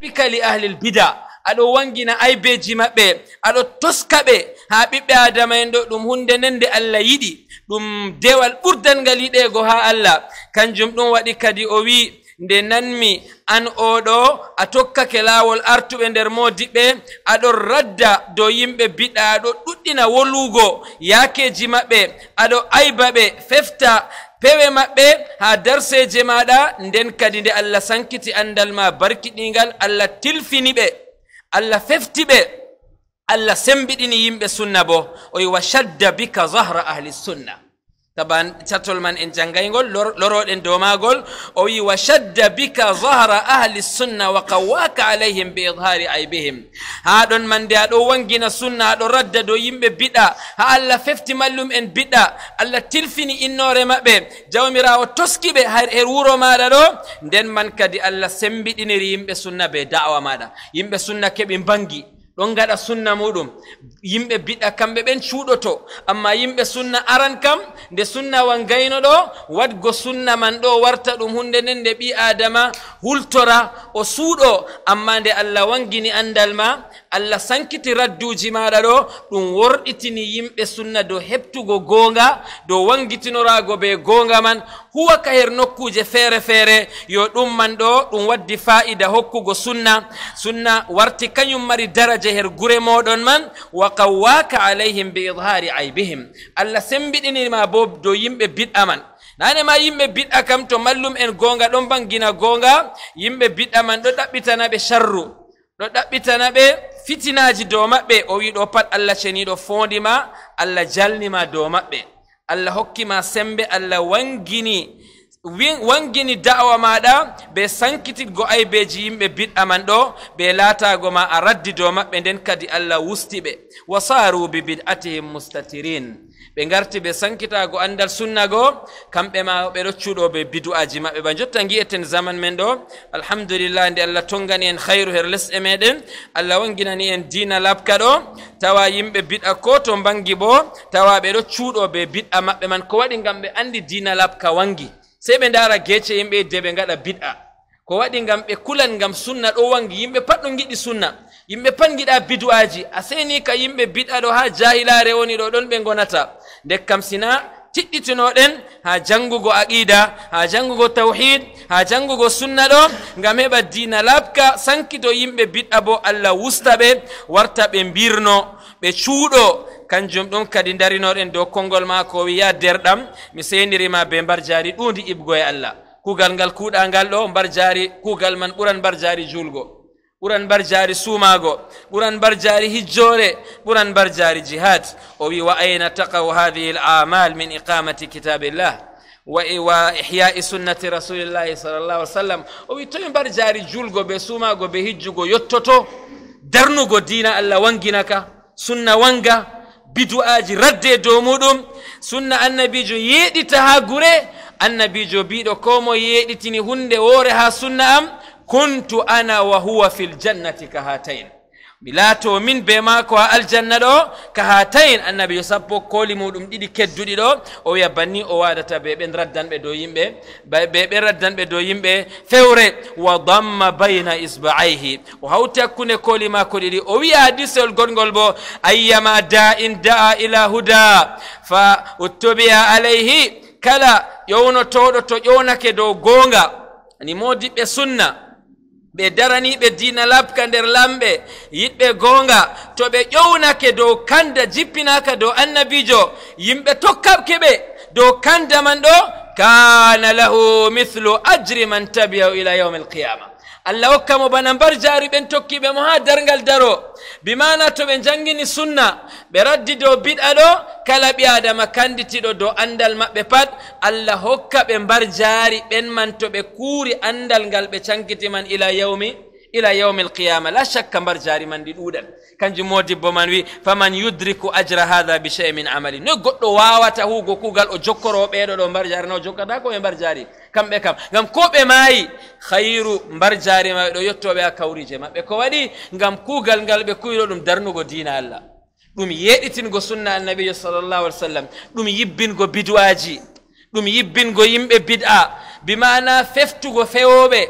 typicali ahlil bida aɗo wangina aybeji maɓɓe aɗo toska ɓe ha ɓiɓɓe adama en ɗo ɗum hunde nen de allah yiɗi ɗum dewal ɓurdangal yiɗego ha allah kanjum ɗum waɗi kadi o wi nde nanmi an oɗo a tokkake lawol artuɓe nder modiɓɓe aɗon radda dow yimɓe biɗa aɗo ɗuɗɗina wolugo yakeji maɓɓe aɗo ayba ɓe fefta pewe maɓɓe ha darseje maɗa nden kadi nde allah sankiti andal ma barkiɗigal allah tilfini ɓe allah fefti ɓe allah sembiɗini yimɓe sunna bo o wa shadda bika zahra ahli sunna taban cattol man en janggaygol loroɗen dowmagol o wi wa shadda bika zahara ahli sunna wa qawaka alayhim bi idhari aybihim ha ɗon man nde aɗo wangina sunna aɗo radda dow yimɓe biɗa ha allah fefti mallum en biɗa allah tilfini innore maɓɓe jawmirawo toskiɓe her e wuro maɗa ɗo nden man kadi allah sembiɗiniri yimɓe sunna be da'wa maɗa yimɓe sunna keeɓi banggi ɗon gaɗa sunna muɗum yimɓe biɗɗa kamɓe ɓen cuuɗoto amma yimɓe sunna aran kam nde sunnawan gayno ɗo wadgo sunna man ɗo warta ɗum hunde nden nde ɓi adama hultora o suuɗo amma nde allah wangini andal ma allah sankiti radduji maɗa ɗo ɗum worɗitini yimɓe sunna dow heɓtugo goonga dow wangitinorago be goonga man huwa her nokkuje feere feere yo ɗum man ɗo ɗum waddi fa'ida hokkugo sunna sunna warti kañum mari daraja her gure moɗon man wa qawwaka alayhim bi idhari aybihim allah sembiɗinima bo dow yimɓe bid'a man nane ma yimɓe biɗɗa kam to mallum en gonga ɗon bangina gonga yimɓe biɗɗa man ɗo ɗaɓɓitana ɓe sharru ɗo ɗaɓɓitana ɓe fitinaji dow maɓɓe o wiɗo pat allah ceniɗo fondima allah jalnima dow maɓɓe allah hokkima sembe allah wangini wangini da'awa maɗa ɓe sankitigo aybeji yimɓe biɗɗa man ɗo ɓe laatago ma a raddi dow maɓɓe nden kadi allah wustiɓe wa saru bi bid'atihim mustatirin ɓe garti ɓe sankitago andal sunna go kamɓe ma ɓe ɗoccuɗoɓe bidu'aji maɓɓe ɓa jotta gi'eten zaman men ɗo alhamdulillah nde allah tongani en hayru her lesɗe meɗen allah wonginani en dina labka ɗo tawa yimɓe biɗa ko to banggi bo tawa ɓe ɗo cuuɗo ɓe biɗɗa maɓɓe man ko waɗi gam ɓe andi dina labka wangi sai ɓe ndara gece yimɓe de ɓe gaɗa bid'a ko waɗi gam ɓe kulan gam sunna ɗo wangi yimɓe pat ɗum giɗi sunna yimɓe pat giɗa biduaji a seni ka yimɓe biɗa ɗo ha jahilare woni ɗo ɗon ɓe gonata nde kam sina tiɗɗitunoɗen ha jangugo aqida ha jangugo tawhid ha jangugo sunna ɗo gam heɓa dina labka sankito yimɓe biɗɗa bo allah wusta warta ɓe birno ɓe cuuɗo kanjum ɗum kadi darinoɗen dow konngol ma ko wiya derɗam mi senirima be mbar jaari ɗundi ibgoye allah kugal ngal kuuɗangal ɗo mbar jaari kugal man ɓuran mbar jaari julgo ɓuran mbar jaari suumago ɓuran mbar jaari hijjore ɓuran mbar jaari jihad o wi wa ayna taqaw hadihi l amal min iqamati kitabillah wa ihyai sunnati rasulillahi sallllahu alih w sallam o wi toye mbar jaari julgo be sumago be hijjugo yottoto darnugo dina allah wanginaka sunna wanga bidu'aji radde dow muɗum sunna annabijo yeeɗita ha gure annabijo biɗo ko mo yeeɗitini hunde woore ha sunna am kuntu ana wa huwa fil jannati ka hatayn bila tomin be mako ha aljanna ɗo ka ha tayin annabijo sappo koli muɗum ɗiɗi kedduɗi ɗo o wiya banni o wadata be ɓen raddanɓe dow yimɓe be ɓen raddanɓe dow yimɓe fewre wa damma bayna isba'ayhi o hawti hakkunde koli mako ɗiɗi o wiya hadisewol goɗgol bo ayyama da'in da'a ila huda fa uttubiya alayhi kala ƴownotoɗo to ƴownake dow gonga ni modiɓɓe sunna ɓe darani ɓe dina labka nder lamɓe yiɗɓe goonga to ɓe ƴownake dow kanda jippinaka dow annabijo yimɓe tokkake ɓe dow kanda man ɗo kana lahu mithlu ajri man tabi'ahu ila yaumi alqiyama allah hokka mo bana mbar jaari ɓen tokkiɓe mo ha dargal daro bimana to ɓe jangini sunna ɓe raddi dow biɗa ɗo kala ɓi adama kanditiɗo dow andal maɓɓe pat allah hokka ɓe mbar jaari ɓen man to ɓe kuuri andal ngal ɓe cankiti man ila yaumi ila yaumi alqiyama la shakka mbar jaari man ɗi ɗuɗal kanjum modibbo man wi faman yudriku ajra hada bi shei min amali no goɗɗo wawata hugo kugal o jokkoro ɓeɗo ɗo mbar jari no jokkata ko ɓe mbar jari kamɓe kam ngam ko ɓe maayi hayru mbar jari maɓɓe ɗo yettoɓe ha kawrije maɓɓe ko waɗi ngam kugal ngal ɓe kuyɗo ɗum darnugo dina allah ɗum yeɗitingo sunna annabijo sallllahu alih w sallam ɗum yibbingo bidwaji ɗum yibbingo yimɓe bid'a bimana feftugo fewoɓe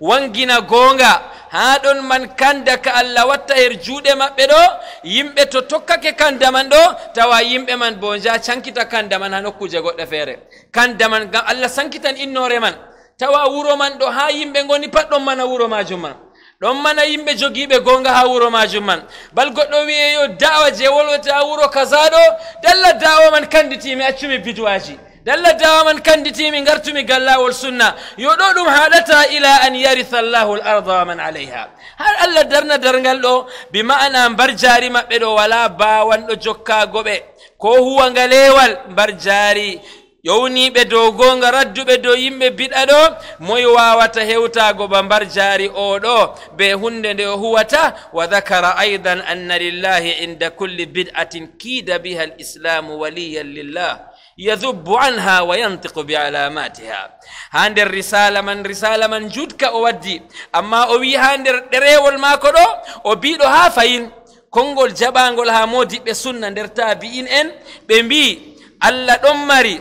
wangina goonga ha ɗon man kanda ka allah watta her juuɗe maɓɓe ɗo yimɓe to tokkake kanda man ɗo tawa yimɓe man bonja sankita kanda man ha nokkuje goɗɗe feere kanda man gam allah sankitan innore man tawa wuro man ɗo ha yimɓe goni pat ɗon mana wuro majum ma ɗon mana yimɓe jogiiɓe gonga ha wuro majum man bal goɗɗo wiyeyo da'wa je wolwete ha wuro kaza ɗo dalla da'wa man kanditimi accumi bidwaji دل دامن كان دتي من قرتم قال والسنة يدودهم حالتها إلى أن يرث الله الأرض ومن عليها هل ألا درنا درن قال له بما أن برجاري ما بدو ولا با ونجوكا قبه كو هو قال برجاري يوني بدو غونغ رد بدو يم بيد أدو موي واوات هوتا قبا برجاري أو دو بهن دو هوتا وذكر أيضا أن لله عند كل بدعة كيد بها الإسلام وليا لله يذب عنها وينطق بعلاماتها هاندر رسالة من رسالة من جودك أودي أما أوي هاندر دريول ما كدو أبيدو هافين kongol jaɓagol ha modiɓɓe sunna nder tabi'in en ɓe mbi allah ɗon mari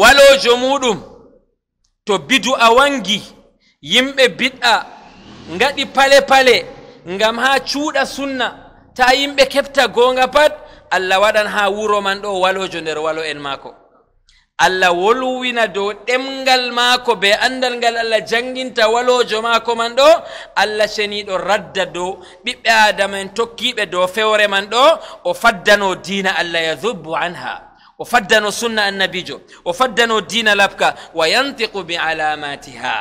walojo muɗum to bidu a wangi yimɓe bid'a ngaɗi pale pale ngam ha cuuɗa sunna ta yimɓe keɓta gonga pat allah waɗan haa wuro man ɗo walojo nder walo en maako allah wolwina dow ɗemgal maako be andal ngal allah janginta walojo maako man ɗo allah ceniɗo radda do ɓiɓɓe adama en tokkiɓe dow fewre man ɗo o faddano dina allah yadubbu anha o faddano sunna annabijo o faddano dina labka wa yantiqu bi alamatiha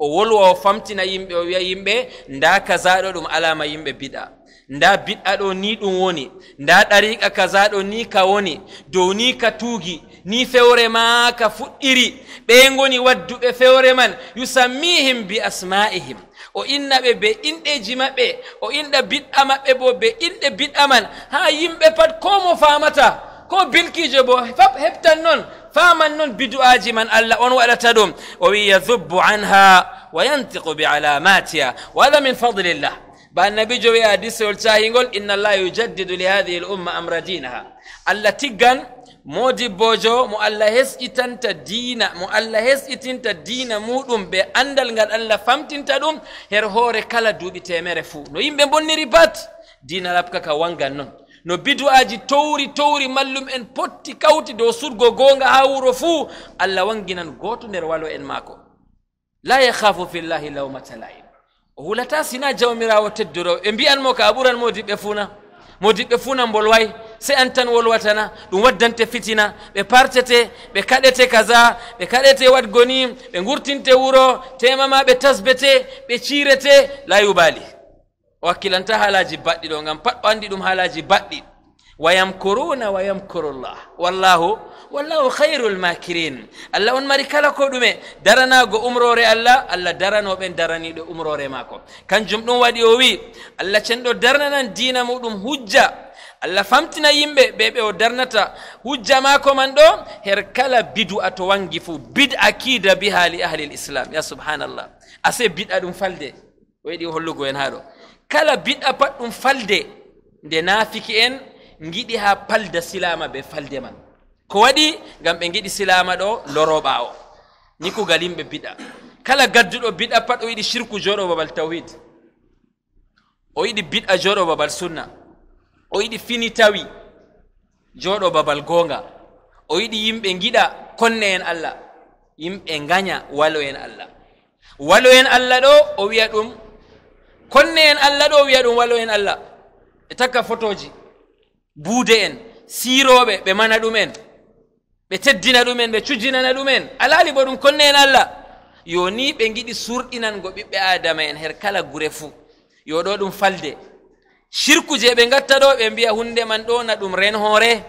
o wolwa o famtina yimɓe o wiya yimɓe nda kaza ɗo ɗum alama yimɓe biɗa nda bid'a ɗo ni ɗum woni nda ɗariqa kaza ɗo ni ka woni dow ni ka tuugi ni fewre ma ka fuɗɗiri ɓe goni wadduɓe fewre man yusammihim bi asma'ihim o inna ɓe be inɗeji maɓɓe o inɗa biɗɗa maɓɓe bo be inɗe bid'a man ha yimɓe pat ko mo famata ko bilkijo bo fab heɓtan non faman non bidu'aji man allah on waɗata ɗum o wi yadubbu anha wa yantiqu bi alamatiha wa hada min fadlillah bannabi jowi hadisewol cahingol inna allah yujaddidu li hadihi l umma amra dinaha allah tiggan modibbojo mo allah hesƴitanta diina mo allah hesƴitinta diina muɗum ɓe andal ngal allah famtinta ɗum her hoore kala duuɓi temere fuu no yimɓe bonniri bat diina labka ka wangan noon no bidu'aji towri towri mallum en potti kawti dow surgo goonga ha wuro fuu allah wanginan gooto nder walo en maako la yakhafu fillahi lawmata laim o hulata sina jawmirawo teddorowo ɓe mbiyanmo ka a ɓuran mo diɓɓe fuuna mo diɓɓe fuuna mbol way se an tan wolwatana ɗum waddante fitina ɓe partete ɓe kaɗete kaza ɓe kaɗete wadgoni ɓe gurtinte wuuro temama ɓe tasbete ɓe ciirete la yubali o hakkilanta haalaji baɗɗi ɗo gam pat o andi ɗum haalaji baɗɗi wayamkoruna wayamkorullah wallahu والله خير الماكرين الله ان مريك لكو دومي درنا غو امرور الله الله درنا وبن درني دو امرور ماكو كان جمدون وادي اووي الله چندو درنا دينا مودوم حجة الله فهمتنا يمبي بيبي بي ودرنتا حجة ماكو من دو هركلا بدو اتو وانجفو بد اكيد بها لأهل الإسلام يا سبحان الله أسي بد ادو فالدي ويدي هلو وين هارو كلا بد ادو فالدي دي نافكي ان نجيدي ها بالد سلامة بفالدي من ko waɗi ngam ɓe giɗi silama ɗo loroɓa o ni kugal yimɓe biɗa kala gadduɗo biɗa pat o yiɗi shirku joɗo babal tawhid o yiɗi biɗa joɗo babal sunna o yiɗi fini tawi joɗo babal gonga o yiɗi yimɓe giɗa konne en allah yimɓe gaña walo en allah walo en allah ɗo o wiya ɗum konne en allah ɗo o wiya ɗum walo en allah e takka photoji buude en siroɓe ɓe mana ɗumen ɓe teddina ɗumen ɓe cujjinana ɗumen alaali bo ɗum konnehen allah yo ni ɓe giɗi surɗinango ɓiɓɓe adama en her kala gure fuu yo ɗo ɗum falde shirku je ɓe gatta ɗo ɓe mbiya hunde man ɗo na ɗum ren hoore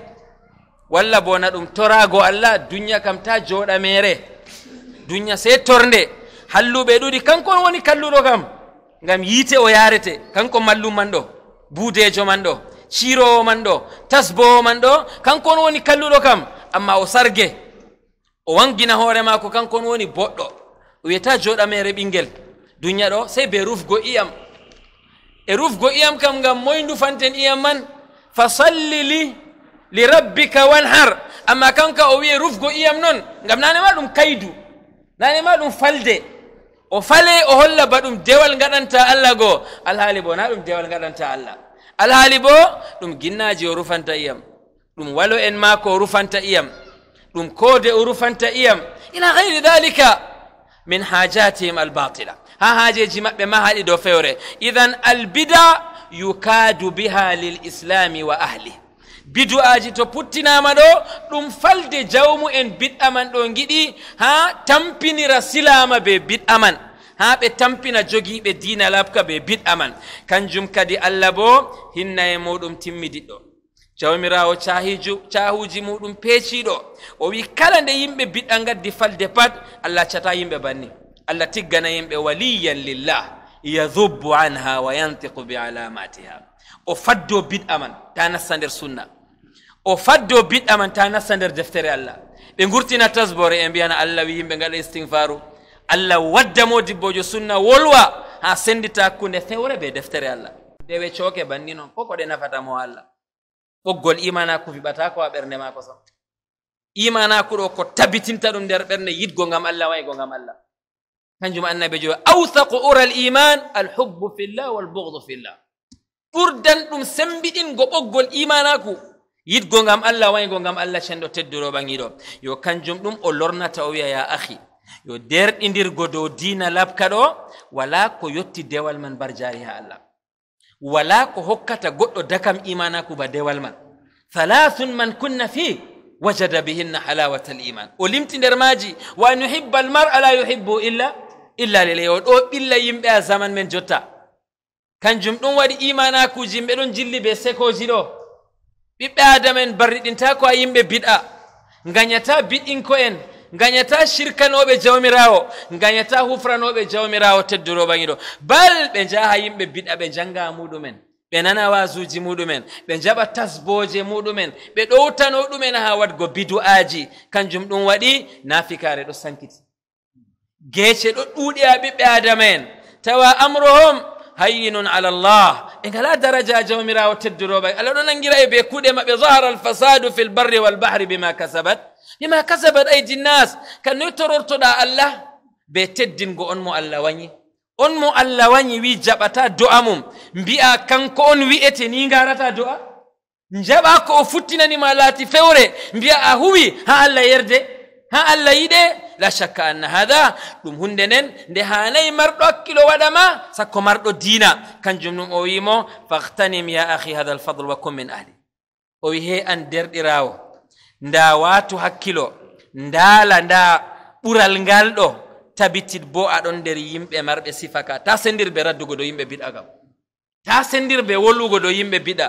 walla bo na ɗum torago allah duniya kam ta jooɗa mere duniya sey torde halluɓe ɗuɗi kanko woni kalluɗo kam gam yiite o yarete kanko mallum man ɗo buudejo man ɗo ciirowo man ɗo tasbowo man ɗo kanko on woni kalluɗo kam amma o sarge o wangina hoore maako kankon woni boɗɗo o wiyata joɗamere ɓingel duniya ɗo sey be rufgo iyam e rufgo iyam kam ngam moyndu fanten iyam man fa salli li li rabbika wanhar amma kanka o wiye rufgo iyam noon ngam nanema ɗum kaydu nanema ɗum falde o fale o holla ba ɗum dewal gaɗanta allah goo alhaali bo na ɗum dewal gaɗanta allah alhaali bo ɗum ginnaji o rufanta iyam ɗum walo en maako o rufanta iyam ɗum koode o rufanta iyam ila gayri dalika min hajatihim albatila ha haajeji maɓɓe ma haɗi dow fewre idan albida yukadu biha lil islam wa ahli bidu aji to puttinama ɗo ɗum falde jawmu en biɗɗaman ɗo giɗi ha tampini silama be biɗɗaman ha be tampina jogi be dina labka be biɗɗaman kanjum kadi allah bo hinna e muɗum timmidiɗɗo jawmirawo cahuji muɗum peciɗo o wi kala nde yimɓe biɗɗa gaddi falde pat allah cata yimɓe banni allah tiggana yimɓe waliyan lillah yadubbu anha wa yantiqu bi alamatiha o faddo bid'a man ta nasta nder sunna o faddo bid'a man ta nasta nder deftere allah ɓe gurtina tasbore e mbiyana allah wi yimɓe ngaɗa istinfaru allah wadda mo dibbojo sunna wolwa ha sendita hakkunde fewre be deftere allah dewe cooke banni noon fof koɗe ɗe nafata mo allah ɓoggol imanaku fiɓatako ha ɓernde mako sam imanaku ɗo ko tabitinta ɗum nder ɓernde yiɗgo ngam allah waygo ngam allah kanjum annabijo awsaku ura l iman alhubbu fillah walbugdu fillah ɓurdan ɗum sembiɗingo ɓoggol imanaku yiɗgo ngam allah waygo ngam allah cenɗo tedduɗo ɓangiɗo yo kanjum ɗum o lornata o wiya ya ahi yo derɗidirgo dow dina labka ɗo wala ko yotti dewal man bar jari ha allah wala ko hokkata goɗɗo dakam imanaku ba dewal man halahun man kunna fi wajada bihinna halawata al iman o limti nder maji wan yuhibba al mar ala yuhibbu illa illa lilay o ɗo ɓilla yimɓe a zaman men jotta kanjum ɗum waɗi imanakuji yimɓe ɗon jilli be sekoji ɗo ɓiɓɓe adama en barriɗinta ko a yimɓe biɗa gayata biɗɗinko en gañata sirkanoɓe jawmirawo gañata hufranoɓe jawmirawo teddoroɓaiɗo bal ɓe jaha yimɓe biɗa ɓe janga muɗumen ɓe nana wasuji muɗumen ɓe jaɓa tasboje muɗumen ɓe ɗowtano ɗumen ha wadgo bidu'aji kanjum ɗum waɗi nafikare ɗo sankiti gece ɗo ɗuuɗi ha ɓiɓɓe adama en tawa amrohom hayyinun ala llah ɓe ngala daraja jawmirawo teddoroɓai allah ɗo nangira e be kuuɗe maɓɓe zahara alfasadu fi lbarri walbahri bima kasabat bima kasabat aidi nas kanoy torortoɗa allah be teddingo on mo allah wañi on mo allah wañi wi jaɓata do'a mum mbi'a kanko on wi'ete ni garata do'a jaɓa ko o futtinanima laati fewre mbiya a huwi ha allah yerde ha allah yiɗe la chakka anna hada ɗum hunde nden nde hanayi marɗo hakkilo waɗa ma sakko marɗo diina kanjum ɗum o wimo fahtanim ya ahi hada alfadle wa kom min ahli o wi he an derɗirawo nda watu hakkilo ndaala nda ɓural ngal ɗo tabitit bo aɗon nder yimɓe marɓe sifa ka ta sendir be raddugo do yimɓe biɗa kam ta sendir be wolwugo do yimɓe biɗa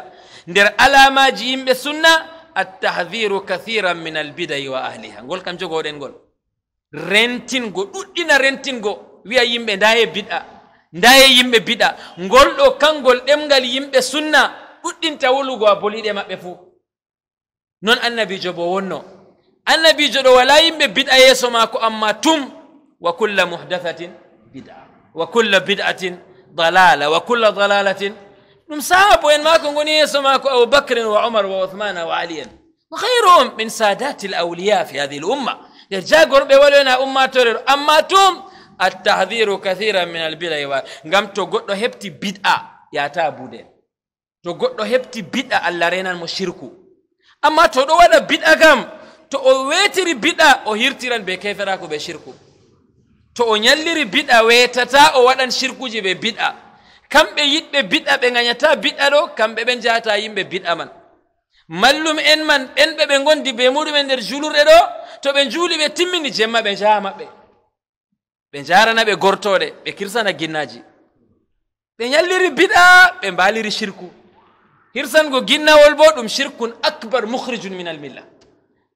nder alamaji yimɓe sunna attahdiru kahiran min albidayi wa ahliha ngol kam jogoɗen ngol rentingo ɗuɗɗina rentingo wiya yimɓe ndaye biɗa ndaye yimɓe biɗa ngol ɗo kangol ɗemgal yimɓe sunna ɗuɗɗinta wolwugo a boliɗe maɓɓe fuu نون النبي جبوونو النبي جدو ولا يم بدعة يسوع ماكو أما توم وكل محدثة بدعة وكل بدعة ضلالة وكل ضلالة وين ما بوين ماكو نقول يسوع ماكو أبو بكر وعمر وعثمان وعليا وخيرهم من سادات الأولياء في هذه الأمة يرجع قرب ولنا أمة تورير أما توم التحذير كثيرا من البدع وقام تقول هبتي بدعة يا تابودين تقول هبتي بدعة اللارين المشركو amma to ɗo waɗa biɗa kam to o wetiri biɗa o hirtiran be keferako ɓe shirku to o ñalliri biɗa wetata o waɗan shirkuji ɓe biɗa kamɓe yiɗɓe biɗa ɓe gañata biɗa ɗo kamɓe ɓen jahata yimɓe biɗa man mallum en man ɓen ɓe ɓe gondi be muɗumen nder julurɗe ɗo to ɓe juuli ɓe timmini jemma ɓe jaha maɓɓe ɓe jarana ɓe gortoɗe ɓe kirsana ginnaji ɓe ñalliri biɗa ɓe mbaliri shirku هيرسان جو جينا والبو دوم شرك أكبر مخرج من الملة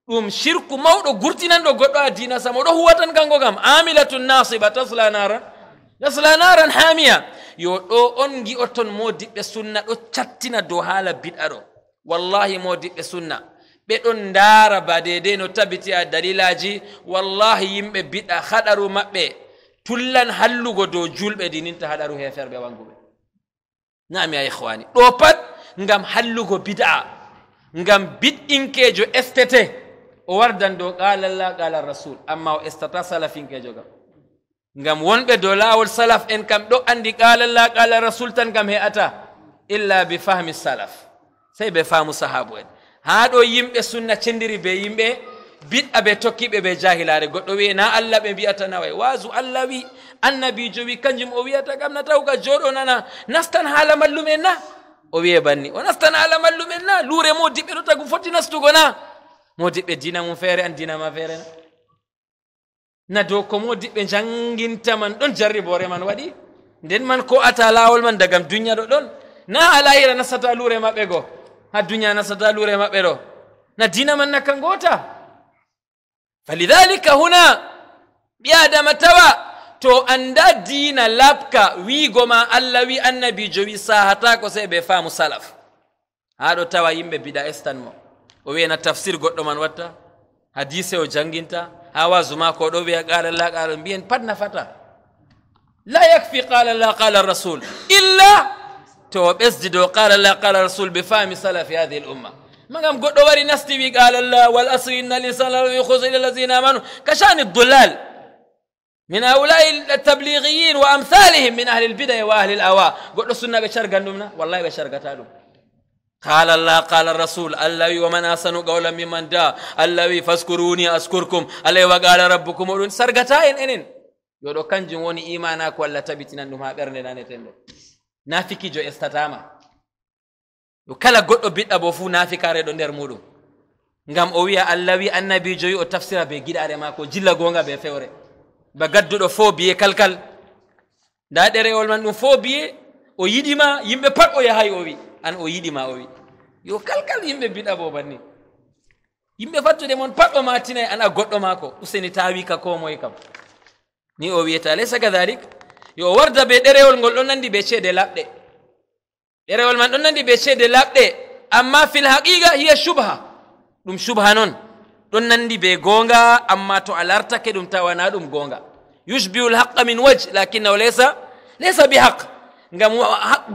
دوم شرك ما ودو غرتين عندو غدو دينا سامو دو هواتن كانغو غام عاملة الناصبة تصلا نارا تصلا نارا حامية يو دو انجي اتون مو ديب سنة دو چتنا دو حالة بيت ارو والله مو ديب سنة بيتون دارا بادي دينو تبتيا دليلاجي والله يمب بيت اخدارو مقبي تلان حلو غدو جول بدين انتهادارو هيفر بيوانغو بي. نعم يا إخواني دو ngam hallugo bid'a ngam biɗɗinkeejo estete o wardan dow qaalallah qaala rasul amma o estata salafinkeejo kam ngam wonɓe dow laawol salaf en kam ɗo anndi qaalallah qaala rasul tan ngam he'ata illa bi fahmi salaf sey ɓe faamu sahaabu en haa ɗo yimɓe sunna cenndiri be yimɓe biɗɗa ɓe tokkiɓe ɓe jahilaare goɗɗo wiye na allah ɓe mbiyata naway e? waasu allah wi annabijo wi kanjum o wiyata kam na tawka jooɗo nana nastan haala mallum en na o wiye banni o nastana ala mallumen na luure modiɓɓe ɗo tagu foti nastugo na modiɓɓe dina mum feere an dinama feere na na dow ko modiɓɓe janginta man ɗon boore man waɗi nden man ko ata lawol man dagam duniya ɗo ɗon na alahira nastata luure maɓɓe go ha duniya nasata luure maɓɓe ɗo na dina man nakka ngota falidhalika huna ɓi adama tawa to anda dina lapka wi goma allah wi jowi wi sahatako sey ɓe famu salaf hado tawa yimbe bida estan mo o wiyana tafsir goddo man watta hadise o janginta ha zuma ko do wi qala la qala mbiyen pat fata la yakfi qala la qala rasul illa to o ɓesdi qala la qala rasul ɓe faami salafi hadihi al umma magam goddo wari nasti wi qala la wal asri inna linsana lafi khusr illa amanu kashan shani dolal من هؤلاء التبليغيين وأمثالهم من أهل البدع وأهل الأواء قلوا سنة بشرقة نمنا والله بشرقة تالو قال الله قال الرسول الله ومن أحسن قولا ممن دعا الله فاذكروني أذكركم الله وقال ربكم ادعوني سرقتين إنن يقولوا كان جوني إيمانك ولا تبتنا نما قرننا نتندو نافكي جو استتاما وكلا قلوا بيت أبوفو نافكا ردو ندر مولو ngam o wiya allah wi annabijo yi o tafsira be giɗare maako jilla ba gadduɗo fof biye kalkal nda ɗerewol man ɗum fof biye o yiɗima yimɓe pat o yahay o wi an o yiɗima o wi yo kalkal yimɓe biɗa bo banni yimɓe fattude moon pat o matinayi ana goɗɗo mako useni tawika ko moye kam ni o wiyata laysa kadalik yo o warda be ɗerewol ngol ɗon nandi be ceede laɓɗe ɗerewol man ɗon nandi be ceede laɓɗe amma fil haqiqa hiya shubha ɗum shubha noon ɗon nandi be gonga amma to a lartake ɗum tawana ɗum gonga yushbihu lhaqa min waj lakinnahu laysa laysa bihaq ngam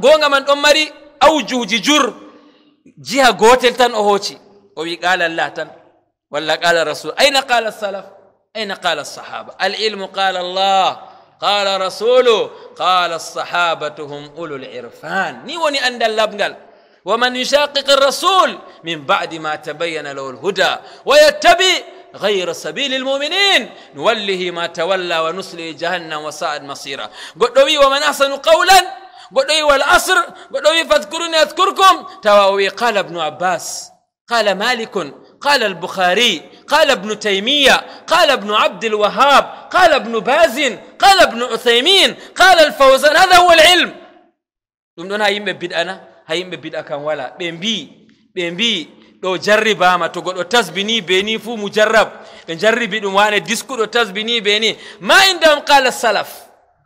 gonga man ɗon mari awjuji jur jiha gotel tan o hooci o wi qala allah tan walla qala rasul aina qala salaf aina qala sahaba alilmu qala allah qala rasulu qala sahabatu hum ulul irfan ni woni andal labgal ومن يشاقق الرسول من بعد ما تبين له الهدى ويتبع غير سبيل المؤمنين نوله ما تولى ونسله جهنم وساءت مصيرا قدوي ومن أحسن قولا قدوي والأسر قدوي فاذكروني أذكركم تواوي قال ابن عباس قال مالك قال البخاري قال ابن تيمية قال ابن عبد الوهاب قال ابن باز قال ابن عثيمين قال الفوزان هذا هو العلم ɗum ɗon ha أنا bid'ana ha كان ولا بين بي بين بي ɗo jarribama to goɗɗo tasbini be ni fuu mujarrab ɓe jarribi ɗum wane diskuɗo tasbini be ni ma indahum qala salaf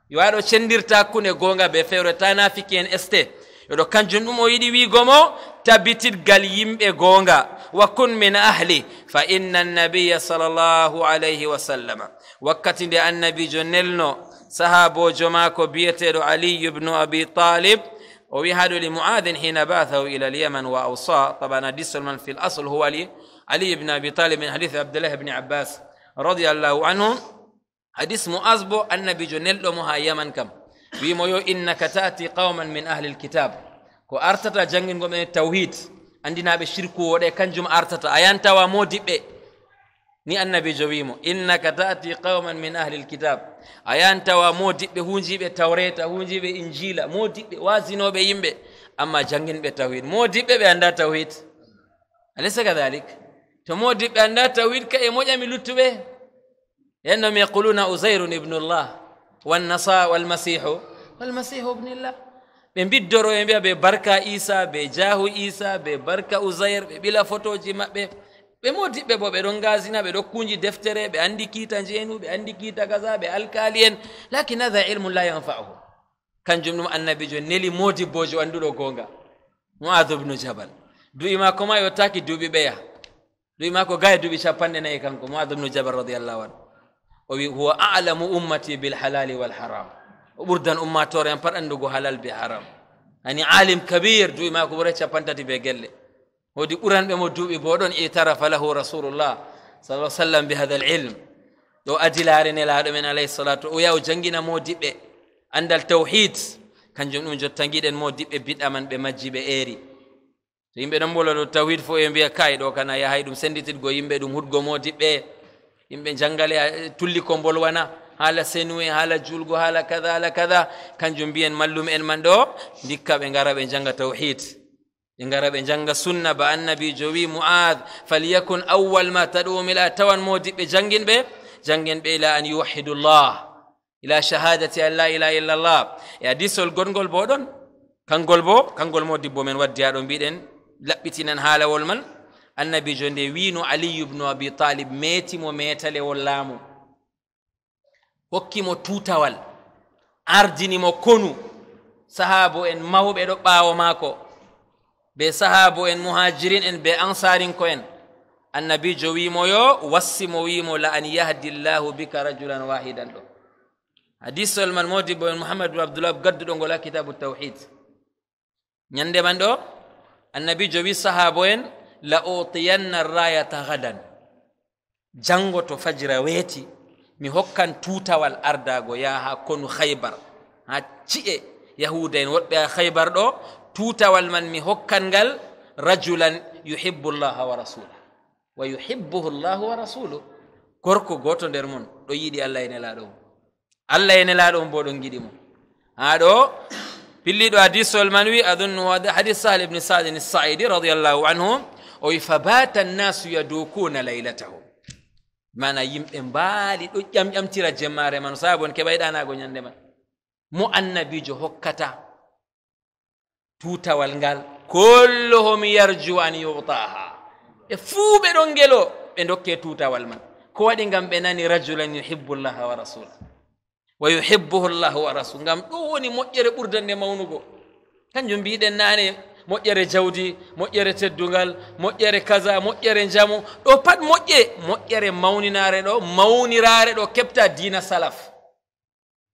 yo waɗo cendirta hakkunde gonga be fewre ta nafiki en este yoɗo kanjum ɗum o yiɗi wiigo mo tabititgal yimɓe gonga wa kun min ahli fa inna annabiya sallllahu alayhi wa sallama wakkati nde annabijo nelno sahabojo maako biyeteɗo aliyu bnu abi talib وبهذا لمعاذ حين بعثه إلى اليمن واوصى طبعا حديث سلمان في الأصل هو علي علي بن أبي طالب من حديث عبد الله بن عباس رضي الله عنه حديث معاذ بو أن بجنل مها يمن كم بيمو إنك تأتي قوما من أهل الكتاب كو ارتتا artata jangingoɓe tawhid andinaɓe shirku woɗe kanjum ارتتا ايانتا yantawa modiɓɓe ni annabi jowimo innaka taati qauman min ahli lkitab a yantawa modiɓɓe hunjiɓe tawreta hunjiɓe injila modiɓɓe wasinoɓe yimbe amma janginɓe tawhid modiɓɓe be anda tawhid alisa kadhalik to modiɓɓe anda tawhid ka e moja moƴami luttuɓe لأنهم يقولون أزير ابن الله والنصا والمسيح والمسيح ابن الله ɓe mbiddoro e mbiya be barka isa be jahu isa be barka uzair be bila fotoji mabbe ɓe modiɓɓe bo ɓe ɗon gasina ɓe ɗo kunji deftere ɓe andi kiita njeenu ɓe andi kiita kaza ɓe alkali en lakin hada ilmun la yanfa'uhum kanjum ɗum annabijo neli modibbojo anduɗo gonga moadu bnu jabal du'i mako ma yottaki duuɓi ɓeya du'i mako gaye duuɓi capanɗe nayi kanko moadu bnu jabal radiallahu anu o wi huwa alamu ummati bilhalali walharam o ɓurdan ummatore en pat andugo halal be haram ani alim kabir du'i mako ɓure capantati be gelle woodi ɓuranɓe mo duuɓi bo ɗon itarafa lahu rasulullah sal ah sallam bi hada lilm ɗo adilaare nelaaɗo men alayhi salatu o yaha o janngina modiɓɓe anndal tawhid kanjum ɗum jotta giɗen modiɓɓe biɗɗa man ɓe majji ɓe eeri to yimɓe ɗon mbola ɗo tawhid fof e mbiya kay ɗo kana yahay ɗum sennditidgo yimɓe ɗum huɗgo modiɓɓe yimɓe janngale tulli ko mbolwana haala senu en haala julgo haala kada haala kada kanjum mbiyen mallum en man ɗo ndikka ɓe ngara ɓe jannga tawhid ɓe gara ɓe janga sunna ba annabijo wi mu'ad falyakun awwal ma taɗumila tawan modiɓɓe janginɓe janginɓe ila an yuwahidullah ila shahadati an la ilaha illallah e hadisol goɗgol bo ɗon kangol bo kangol modibbo men waddi haɗo mbiɗen laɓɓitinan haalawol man annabijo nde wino aliyu bnu abi talib metimo metalewol laamu hokkimo tutawal ardinimo konu sahabo en mawɓe ɗo ɓaawo maako be sahabo en muhajirin en be ansarin ko en annabijo wimo yo wassimo wimo la an yahdi llahu bika rajulan wahidan ɗo hadisol man modibo en mouhammad bne abdoullah gadduɗo ngol ha kitabu tawhid ñande man ɗo annabijo wi sahabo en la utiyanna rayata gadan jango to fajira weeti mi hokkan tutawal ardago yaha konu haybar ha ci'e yahuda en woɓɓe ha haybar ɗo tutawal man mi hokkan ngal rajulan yuhibbu llaha wa rasula wa yuhibbuhu llahu wa rasuluh gorko goto nder mon ɗo yiɗi allah e nelaɗo mum allah e nelaɗo mum bo ɗon giɗi mo ha ɗo pilliɗo hadisol man wi adunnu hadis sahl ibne sadin saidi radiallahu anhu o wi fa bata annasu yadukuna laylatahum mana yimɓe mbaali ɗo ƴamƴamtira jemmare man sabu on keɓa yiɗanago ñande man mo annabijo hokkata tutawal ngal kollohomi yarju an yutaha e fuu ɓe ɗon ngelo ɓe dokke tutawal man ko waɗi ngam ɓe nani rajulan yuhibbu llaha wa rasula wa yuhibbuhu llahu wa rasul ngam ɗum woni moƴƴere ɓurdande mawnugo kanjum mbiɗen naane moƴƴere jawdi moƴƴere teddungal moƴƴere kaza moƴƴere jamu ɗo pat moƴƴe moƴƴere mawninare ɗo mawnirare ɗo keɓta dina salaf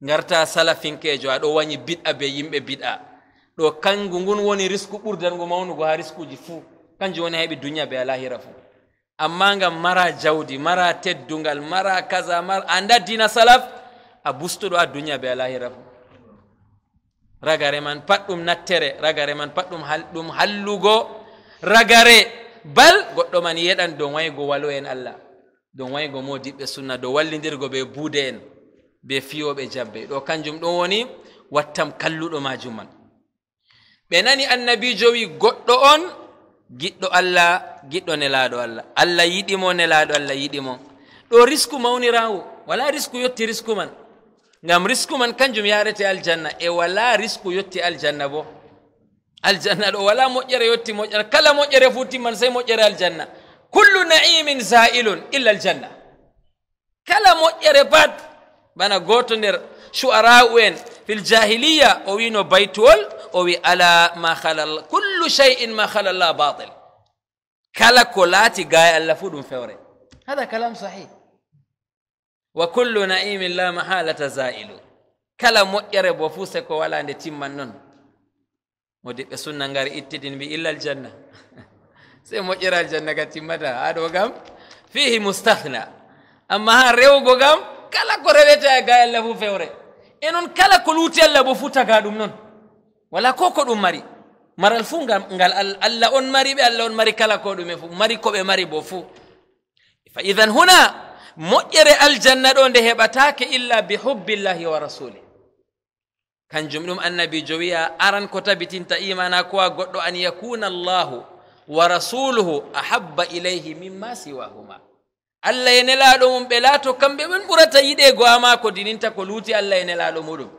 garta salafinkejo aɗo wañi biɗa be yimɓe biɗa ɗo kangu ngun woni risque ɓurdango mawnugo ha risque uji fuu kanjum woni heɓi duniya be alahira fuu amma ngam mara jawdi mara teddungal mara kaza mar anda dina salaf a bustuɗo a duniya be alahira fuu ragare man pat ɗum nattere ragare man pat ɗum ɗum hallugo ragare bal goɗɗo man yeɗan do waygo walo en allah do waygo mo diɓɓe sunna do wallidirgo ɓe buude en be fiyoɓe jabbe ɗo kanjum ɗum woni wattam kalluɗo majum man ɓe nani annabijo wi goɗɗo on giɗɗo allah giɗɗo nelaɗo allah allah yiɗimo nelaɗo allah yiɗimo ɗo risku mawnirawo wala risku yetti risku man ngam risku man kanjum yarete aljanna e wala risku yetti aljanna bo aljanna ɗo wala moƴƴere yetti moƴƴere kala moƴƴere fu timman sey moƴƴere aljanna kullu naimin zailun illa aljanna kala moƴƴere pat bana goto nder cu'ara'u en fil jahiliya o wino baytuwol اوي الا ما خلى الله كل شيء ما خلى الله باطل كلا كولاتي جاي الفود فوري هذا كلام صحيح وكل نعيم لا محالة زائل كلا مؤيرب وفوسك ولا أن تتم منن مدق سنة غير اتدين بي إلا الجنة سي مؤيرا الجنة كتم مدى هذا وقام فيه مستخنى أما ها ريو قام كلا كوريبتا يا غاية الله فوري إنن كلا كلوتي الله بفوتا قادم نن wala ko ko ɗum mari maral fuu ngal allah on mari ɓe allah on mari kala ko ɗume fuu mari ko ɓe mari bo fuu fa idan huna moƴƴere aljanna ɗo nde heɓatake illa bi hubbillahi wa rasuli kanjum ɗum annabijo wiya aran ko tabitinta imana kowa goɗɗo an yakuna allahu wa rasuluhu ahabba ilayhi mimma siwahuma allah e nelaɗo mum ɓe laato kamɓe ɓen ɓurata yiɗego ama dininta ko luuti allah e nelaɗo muɗum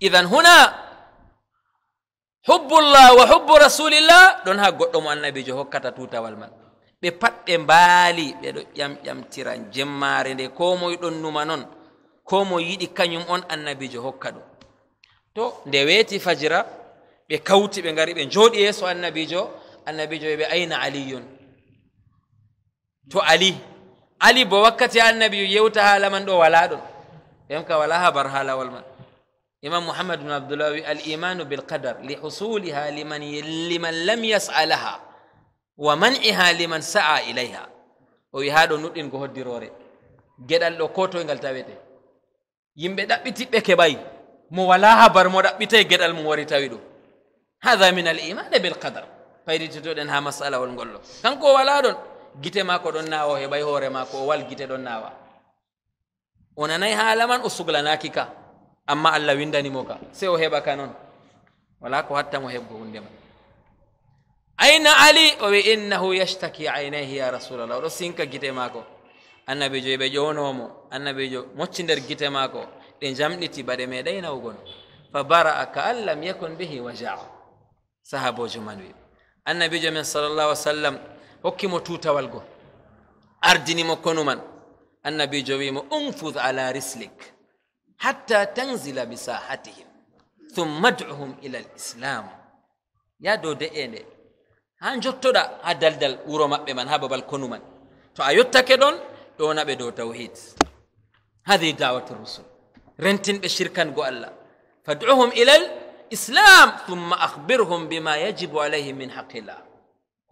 idan huna hubbullah wa hubbu rasulillah ɗon ha goɗɗo mo annabijo hokkata tutawal man ɓe pat ɓe mbaali ɓeɗo ƴamƴamtiran jemmare nde ko moye ɗon numa noon ko mo yiɗi kañum on annabijo hokka ɗum to nde weeti fajira ɓe kawti ɓe ngari ɓe jooɗi yeeso annabijo annabijo ɓe ɓe ayna aliyon to ali ali bo wakkati annabijo yewta haala man ɗo wala ɗon ɓen ka wala habar haalawol man إمام محمد بن عبد الله الإيمان بالقدر لحصولها لمن لمن لم يسعى لها ومنعها لمن سعى إليها o wi haa ɗo nuɗɗin ko hoddiroore geɗal ɗo ko toyngal tawete yimɓe ɗaɓɓitiɓɓe keɓay mo wala habar mo ɗaɓɓitay geɗal mum wari tawi ɗum hada min al imane bil qadar payritotoɗen ha masalawol ngollo kanko o wala ɗon gite maako ɗon nawa o heɓay hoore maako o wal gite ɗon nawa o nanayi haala man o suglanaki ka amma allah windanimo ka sey o heɓa ka noon wala ko hattamo heɓgo hunde man aina ali o wi innahu yashtaki aynayhi ya rasulallah oɗo sinka gite maako annabijo ɓe ƴownomo annabijo mocci nder gite maako ɗe jamɗiti baɗe meeɗay nawgon fa bara'a ka an lam yakun bihi waja'a sahabojo man wi annabijo men sallllahu ah sallam hokkimo tutawal go ardinimo konu man annabijo wimo unfud ala rislik حتى تنزل بساحتهم ثم ادعهم إلى الإسلام يا دو دئيني هان جتودا هدلدل ورو مبه من هبب الكنومن تو ايوتاكي كدون دو نبه دو توحيد هذه دعوة الرسل رنتين بشركان قو الله فادعوهم إلى الإسلام ثم أخبرهم بما يجب عليهم من حق الله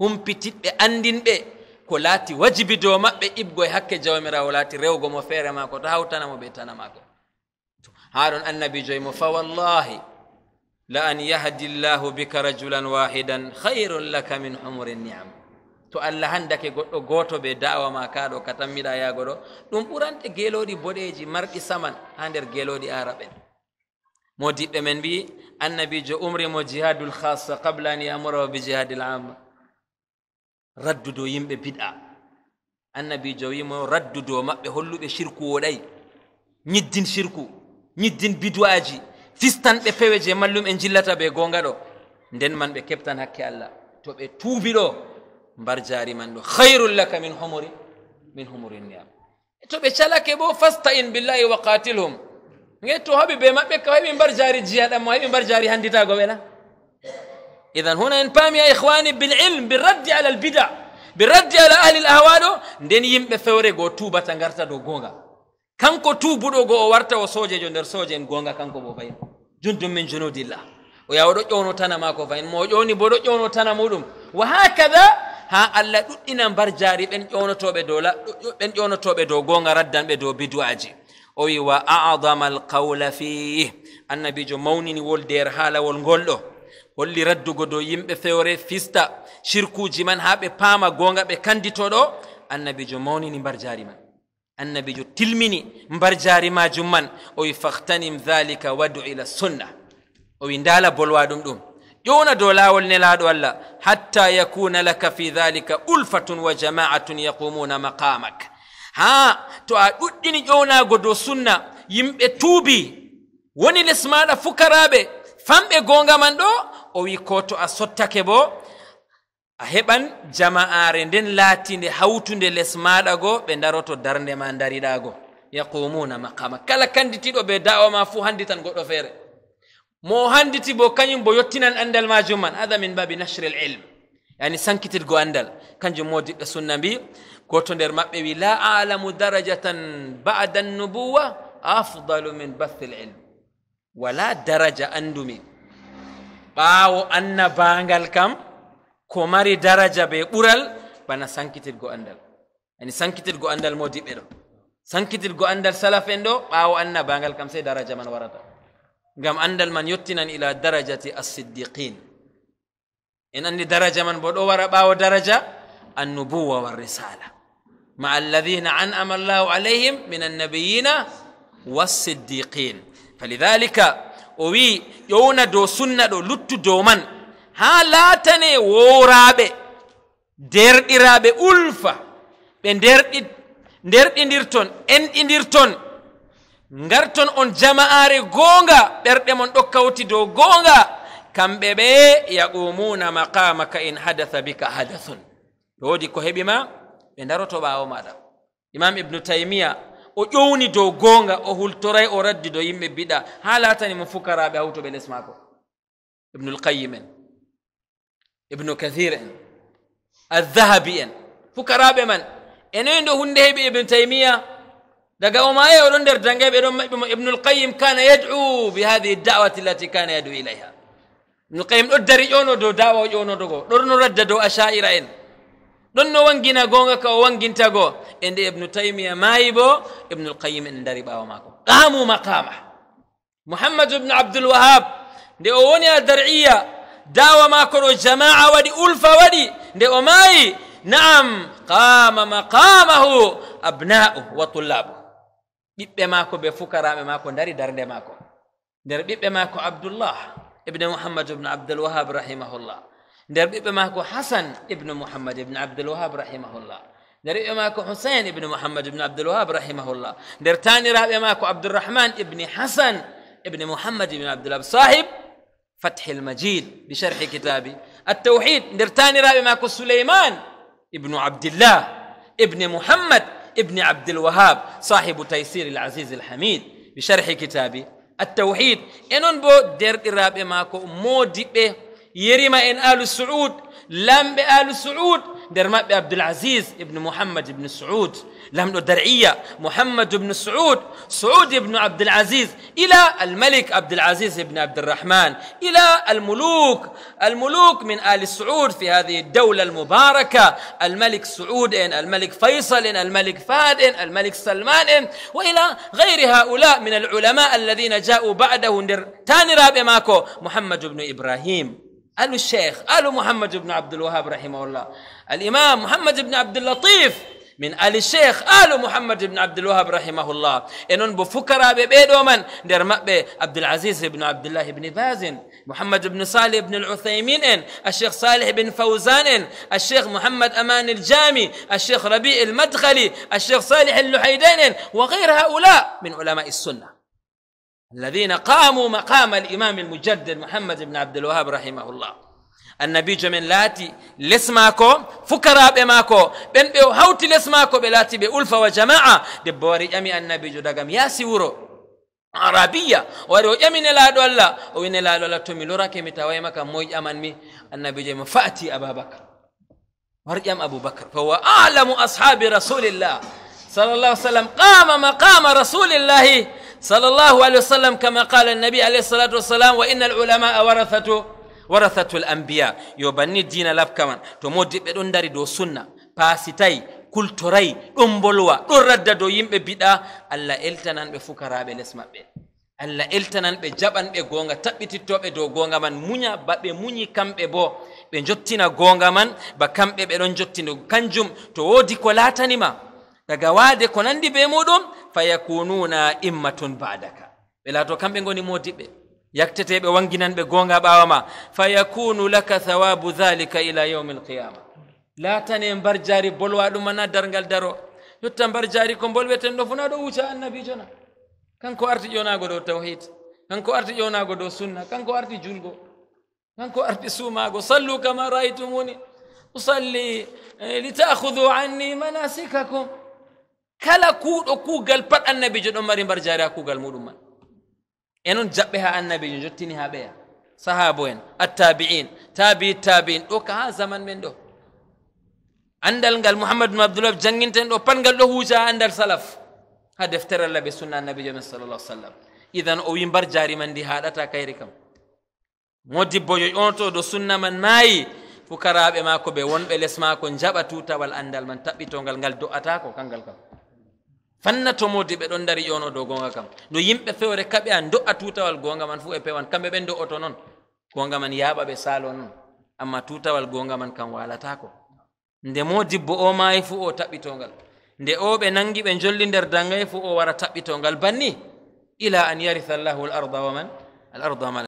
هم بتيت بأندين بي ko laati wajibi dow maɓɓe ibgoye hakke jawmirawo laati rewgo mo feere maako to hawtanamo ɓe tana هارون النبي جيمو فوالله لأن يهدي الله بك رجلا واحدا خير لك من حمر النعم تو الله عندك غوتو بدعوة ما كادو كتم دا يا غورو دون بوران تجيلو دي بوديجي مركي سمن هاندر جيلو دي عربين مودي بمن بي النبي جو أمري مو جهاد الخاصة قبل أن يأمره بجهاد العام رددو يم ببدع النبي جو يمو رددو مأبه هلو بشركو وداي ندين شركو ñiddin bidwaji fistan ɓe pewe je mallum en jillata ɓe gonga ɗo nden man ɓe keɓtan hakke allah to ɓe tuubi ɗo mbar jaari man ɗo hayrul laka min homori min humuri niyam to ɓe calake bo fasta billahi wa qatilhum nge to haɓi be maɓɓe ka heɓi mbar jaari jiya ɗammo heɓi mbar jaari handitago ɓe la idan huna en paami ya ihwani bililm biraddi ala albida biraddi ala ahli l ahwa ɗo nden yimɓe fewre goo tubata garta dow gonga kanko tubuɗo go o warta o soojejo nder sooje en gonga kanko bo fayin jundum min junudilla o yaw ɗo ƴowno tana mako fayin mo ƴowni bo ɗo ƴowno tana muɗum wa hakada ha allah ɗuɗɗina mbar jaari ɓen ƴownotoɓe dow ɓen ƴownotoɓe dow gonga raddanɓe dow bidu'aji o wi wa adama alqawla fihi annabijo mawnini woldeer haalawol ngolɗo holli raddugo dow yimɓe fewre fista sirkuji man ha ɓe paama gonga ɓe kanditoɗo annabijo mawnini mbar jaari man annabijo tilmini mbar jaari majum man o wi fahtanim dhalika wadu ila sunna o wi ndala bolwa ɗum ɗum ƴowna dow laawol nelaɗo allah hatta yakuna laka fi dhalika ulfatun wa jama'atun yaqumuna maqamak ha to a ɗuɗɗini ƴownago dow sunna yimɓe tuubi woni les maɗa fukaraɓe famɓe gonga man ɗo o wi ko to a sottake bo a heɓan jama'are nden laatinde hawtunde les maɗa goo ɓe daroto darde ma dariɗago yaqumuna maqama kala kanditiɗo be da'wa ma fuu handi tan goɗɗo feere mo handiti bo kañum bo yettinan andal majum man hada min babi nashre l ilm yani sankititgo andal kanjum modiɗɗo sunna mbi goto nder maɓɓe wi la alamu darajatan bada annubuwa afdalu min bathi l ilm wala daraja andumi ɓaawo annabangal kam ko mari daraja be ɓural bana sankitirgo andal ani sankitirgo andal mo diɓɓe ɗo sankitirgo andal salaf en ɗo ɓaawo annabangal kam sey daraja man warata ngam andal man yettinan ila darajati assiddiqin en andi daraja man bo ɗo wara ɓaawo daraja annubuwa walrisala ma alladina an'ama allahu alayhim min annabiyina wassiddiqin falidhalika o wi ƴowna dow sunna ɗo luttu dow man ha laatane wowraɓe derɗiraɓe ulfa ɓe derɗi nderɗidirton enɗidirton garton on jama'are goonga ɓerɗe mon ɗo kawti dow goonga kamɓe ɓe yaqumuna maqamaka in hadatha bika hadathun ɓe woodi ko heɓi ma ɓe daroto ɓaawo maɗa imam ibnu taymiya o ƴowni dow goonga o hultoray o raddi do yimɓe biɗa ha laatani mo fukaraɓe hawto ɓe les maako ibnul qayim en ابن كثير إن. الذهبي إن. فكرة بمن عنده هنده ابن تيمية دعوا ما يقولون در ابن القيم كان يدعو بهذه الدعوة التي كان يدعو إليها ابن القيم أدري يونو دو دعوة يونو دو دور نرد دو أشائر إن دون نو وانجينا غونغك أو وانجين تاغو إن ابن تيمية ما يبو ابن القيم إن داري باو ماكو قاموا مقامه محمد بن عبد الوهاب دي أوني الدرعية داوى ما كرو جماعة ودي ألفة ودي دي أماي نعم قام مقامه أبناؤه وطلابه ɓiɓɓe maako ɓe fukaraɓe maako dari darde maako nder ɓiɓɓe maako abdoullah ibne mouhammad ibne abdulwahab rahimahullah nder ɓiɓɓe maako hasan ibne mouhammad ibne abdulwahab rahimahullah nder ɓiɓɓe maako husain ibne mouhammad ibne abdulwahab rahimahullah nder taniraɓe maako abdourahman ibne hasan ibne mouhammad ibne abdulwahab sahib فتح المجيد بشرح كتابي التوحيد نرتاني تاني رابي ماكو سليمان ابن عبد الله ابن محمد ابن عبد الوهاب صاحب تيسير العزيز الحميد بشرح كتابي التوحيد انون بو دير رابي ماكو مودي بي يريما ان ال سعود لام بآل سعود برمب عبد العزيز ابن محمد ابن سعود لم الدرعية محمد ابن سعود سعود ابن عبد العزيز إلى الملك عبد العزيز ابن عبد الرحمن إلى الملوك الملوك من آل سعود في هذه الدولة المباركة الملك سعود إن الملك فيصل إن الملك فهد إن الملك سلمان إن وإلى غير هؤلاء من العلماء الذين جاءوا بعده تاني رابع ماكو محمد ابن إبراهيم قالوا الشيخ قالوا محمد بن عبد الوهاب رحمه الله الإمام محمد بن عبد اللطيف من آل الشيخ آل محمد بن عبد الوهاب رحمه الله إنهم بفكرة ببيد ومن در مأبي عبد العزيز بن عبد الله بن باز محمد بن صالح بن العثيمين الشيخ صالح بن فوزان الشيخ محمد أمان الجامي الشيخ ربيع المدخلي الشيخ صالح اللحيدين وغير هؤلاء من علماء السنه الذين قاموا مقام الإمام المجدد محمد بن عبد الوهاب رحمه الله النبي جمن لاتي لسماكو فكرا بماكو بن بيو هوتي لسماكو بلاتي بألفة وجماعة دبوري يمي النبي جدقم ياسي ورو عربية ورو يمي نلاد والله وين نلاد والله تومي لوراكي متوايمك موي أمان مي النبي جمن فأتي أبا بكر مريم أبو بكر فهو أعلم أصحاب رسول الله صلى الله عليه وسلم قام مقام رسول الله صلى الله عليه وسلم كما قال النبي عليه الصلاة والسلام وإن العلماء ورثة ورثة الأنبياء يبني دين لاب كمان تمودي بدون داري دو سنة باسيتاي kultoray ɗon bolwa ɗon radda dow yimɓe biɗa allah eltanan ɓe fukaraɓe les maɓɓe allah eltanan ɓe jaɓan ɓe gonga taɓɓitittoɓe dow gonga man muña baɓe muñi kamɓe bo ɓe jottina gonga man ba kamɓe ɓeɗon jottino kanjum to wodi ko latanima tagawade ko nandi be muɗum fayakununa immatun badaka ɓe laato kamɓe ngoni modiɓɓe yakteteɓe wanginanɓe gonga ɓawa ma fayakunu laka thawabu dhalika ila yaumi alqiyama laatane mbar jaari bolwa ɗumana dargal daro yotta mbar jaari ko bolweten do funa ɗo wuca annabijo na kanko arti ƴonago dow tawhid kanko arti ƴonago dow sunna kanko arti julgo kanko arti suumago sallu kama ra'aytumuni usalli litakhudhu anni manasikakum kala kuuɗo kuugal pat annabijo ɗon mari mbar jaari ha kuugal muɗum man e noon jaɓɓe ha annabijo jottini ha ɓeya sahabo en attabi'in tabi tabi'in ɗo ka ha zaman men ɗo andal ngal mouhamadou bne abdoullah janginten ɗo pat ngal ɗo huuja ha andal salaf ha deftere allah ɓe sunna annabijo men sallallah sallam idan o wi mbar jaari man ndi haɗata kayri kam modibbo yo ƴonto do sunna man naayi fukaraɓe maako ɓe wonɓe les maako jaɓa tutawal andal man taɓɓitogal ngal do'atako kangal kam fanna to modi ɓe ɗon dari ƴono dow gonga kam no yimɓe fewre kaɓe an do'a tutawal gonga man fuu e pewan kamɓe ɓen do'oto noon gonga man yaaɓa ɓe salo noon amma tutawal gonga man kam walatako nde modibbo o maayi fuu o taɓɓitongal nde o ɓe nangi ɓe jolli nder dangay fuu o wara taɓɓitongal banni ila an yaritha llahu al arda wa man al arda man